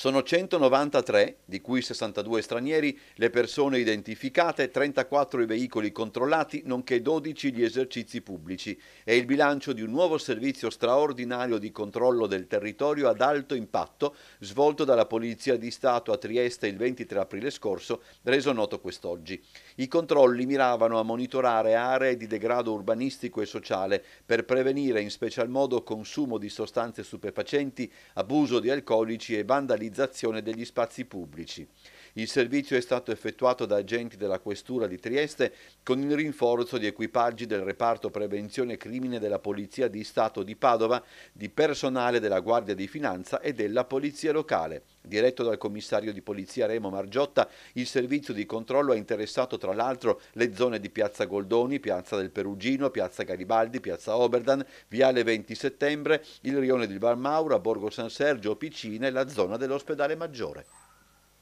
Sono 193, di cui 62 stranieri, le persone identificate, 34 i veicoli controllati, nonché 12 gli esercizi pubblici. È il bilancio di un nuovo servizio straordinario di controllo del territorio ad alto impatto svolto dalla Polizia di Stato a Trieste il 23 aprile scorso, reso noto quest'oggi. I controlli miravano a monitorare aree di degrado urbanistico e sociale per prevenire in special modo consumo di sostanze stupefacenti, abuso di alcolici e vandalismo utilizzazione degli spazi pubblici. Il servizio è stato effettuato da agenti della Questura di Trieste con il rinforzo di equipaggi del reparto prevenzione crimine della Polizia di Stato di Padova, di personale della Guardia di Finanza e della Polizia locale. Diretto dal commissario di polizia Remo Margiotta, il servizio di controllo ha interessato tra l'altro le zone di Piazza Goldoni, Piazza del Perugino, Piazza Garibaldi, Piazza Oberdan, Viale 20 Settembre, il rione di Valmaura, Borgo San Sergio, Piccina e la zona dell'ospedale Maggiore.